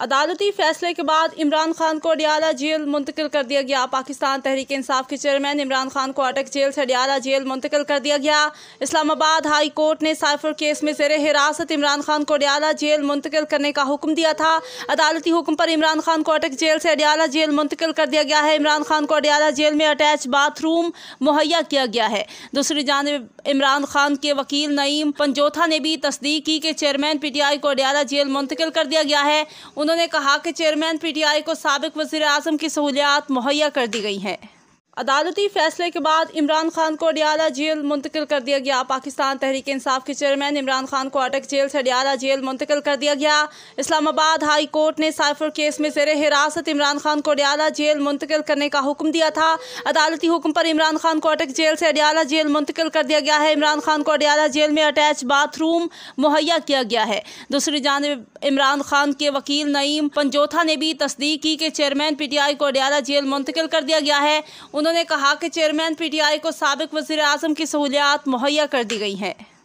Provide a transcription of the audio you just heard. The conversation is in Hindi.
अदालती फैसले के बाद इमरान खान को डियाला जेल मुंतकिल कर दिया गया पाकिस्तान तहरीक इंसाफ के चेयरमैन इमरान खान को अटक जेल से अडियाला जेल मुंतकिल कर दिया गया इस्लामाबाद हाई कोर्ट ने साइफर केस में जेर हिरासत इमरान खान को अडियाला जेल मुंतकिल करने का हुक्म दिया था अदालती हुक्म पर इमरान खान को अटक जेल से अडियाला जेल मुंतकिल कर दिया गया है इमरान खान को अडियाला जेल में अटैच बाथरूम मुहैया किया गया है दूसरी जानब इमरान खान के वकील नईम पंजोथा ने भी तस्दीक की कि चेयरमैन पी टी आई को अडियाला जेल मुंतकिल कर दिया गया है उन्होंने कहा कि चेयरमैन पीटीआई को सबक वजीर अजम की सहूलियात मुहैया कर दी गई हैं अदालती फैसले के बाद इमरान खान को अडियाला जेल मुंतकिल कर दिया गया पाकिस्तान तहरीक इंसाफ के चेयरमैन इमरान खान को अटक जेल से अडियाला जेल मुंतकिल कर दिया गया इस्लामाबाद हाई कोर्ट ने साइफर केस में जेर हिरासत इमरान खान को अडियाला जेल मुंतकिल करने का हुक्म दिया था अदालती हुक्म पर इमरान खान को अटक जेल से अडियाला जेल मुंतकिल कर दिया गया है इमरान खान को अडियाला जेल में अटैच बाथरूम मुहैया किया गया है दूसरी जानब इमरान खान के वकील नईम पंजोथा ने भी तस्दीक की कि चेयरमैन आई को अडियाला जेल मुंतकिल कर दिया गया है उन्होंने कहा कि चेयरमैन पीटीआई को सबक वजीर की सहूलियात मुहैया कर दी गई हैं